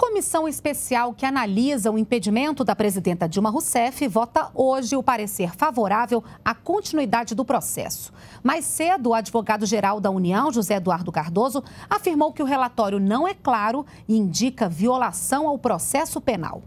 comissão especial que analisa o impedimento da presidenta Dilma Rousseff vota hoje o parecer favorável à continuidade do processo. Mais cedo, o advogado-geral da União, José Eduardo Cardoso, afirmou que o relatório não é claro e indica violação ao processo penal.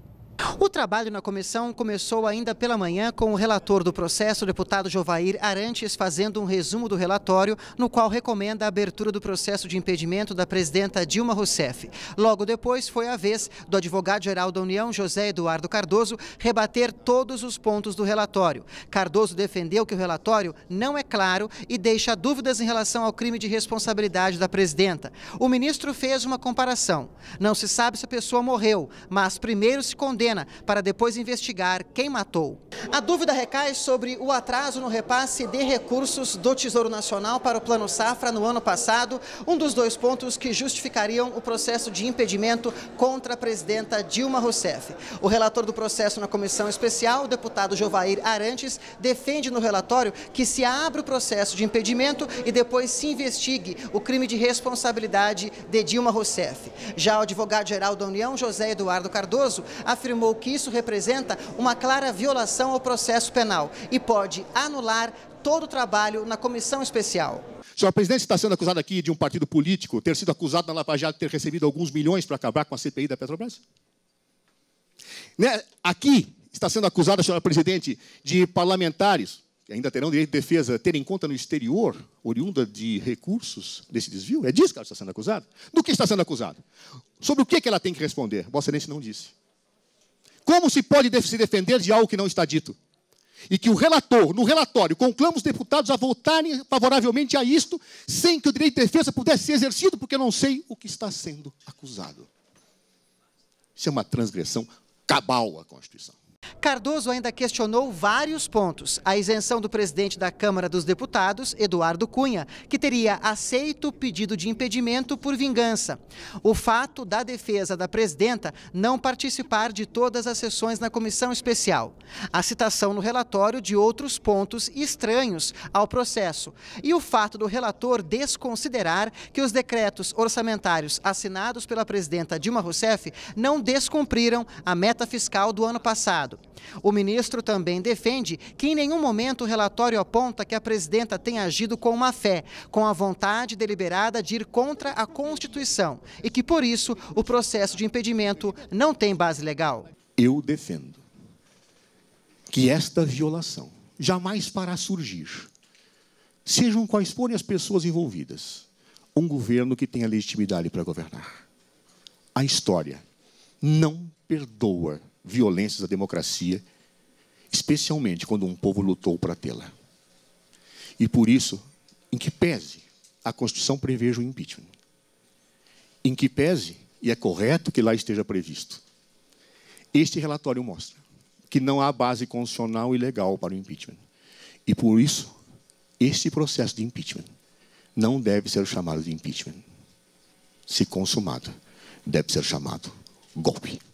O trabalho na comissão começou ainda pela manhã com o relator do processo, o deputado Jovair Arantes, fazendo um resumo do relatório, no qual recomenda a abertura do processo de impedimento da presidenta Dilma Rousseff. Logo depois foi a vez do advogado-geral da União, José Eduardo Cardoso, rebater todos os pontos do relatório. Cardoso defendeu que o relatório não é claro e deixa dúvidas em relação ao crime de responsabilidade da presidenta. O ministro fez uma comparação. Não se sabe se a pessoa morreu, mas primeiro se condena condena para depois investigar quem matou. A dúvida recai sobre o atraso no repasse de recursos do Tesouro Nacional para o Plano Safra no ano passado, um dos dois pontos que justificariam o processo de impedimento contra a presidenta Dilma Rousseff. O relator do processo na comissão especial, o deputado Jovair Arantes, defende no relatório que se abra o processo de impedimento e depois se investigue o crime de responsabilidade de Dilma Rousseff. Já o advogado-geral da União, José Eduardo Cardoso, afirmou afirmou que isso representa uma clara violação ao processo penal e pode anular todo o trabalho na comissão especial. Senhor presidente, está sendo acusado aqui de um partido político ter sido acusado na Lava Jato de ter recebido alguns milhões para acabar com a CPI da Petrobras? Né? Aqui está sendo acusada, senhora presidente, de parlamentares que ainda terão direito de defesa terem em conta no exterior, oriunda de recursos desse desvio? É disso que ela está sendo acusada? Do que está sendo acusada? Sobre o que ela tem que responder? Vossa Excelência não disse. Como se pode se defender de algo que não está dito? E que o relator, no relatório, conclama os deputados a votarem favoravelmente a isto, sem que o direito de defesa pudesse ser exercido, porque eu não sei o que está sendo acusado. Isso é uma transgressão cabal à Constituição. Cardoso ainda questionou vários pontos. A isenção do presidente da Câmara dos Deputados, Eduardo Cunha, que teria aceito o pedido de impedimento por vingança. O fato da defesa da presidenta não participar de todas as sessões na comissão especial. A citação no relatório de outros pontos estranhos ao processo. E o fato do relator desconsiderar que os decretos orçamentários assinados pela presidenta Dilma Rousseff não descumpriram a meta fiscal do ano passado. O ministro também defende que em nenhum momento o relatório aponta que a presidenta tenha agido com má fé, com a vontade deliberada de ir contra a Constituição e que, por isso, o processo de impedimento não tem base legal. Eu defendo que esta violação jamais para surgir, sejam quais forem as pessoas envolvidas, um governo que tenha legitimidade para governar. A história não perdoa violências à democracia, especialmente quando um povo lutou para tê-la. E por isso, em que pese a Constituição preveja o impeachment, em que pese, e é correto que lá esteja previsto, este relatório mostra que não há base constitucional e legal para o impeachment. E por isso, este processo de impeachment não deve ser chamado de impeachment. Se consumado, deve ser chamado golpe.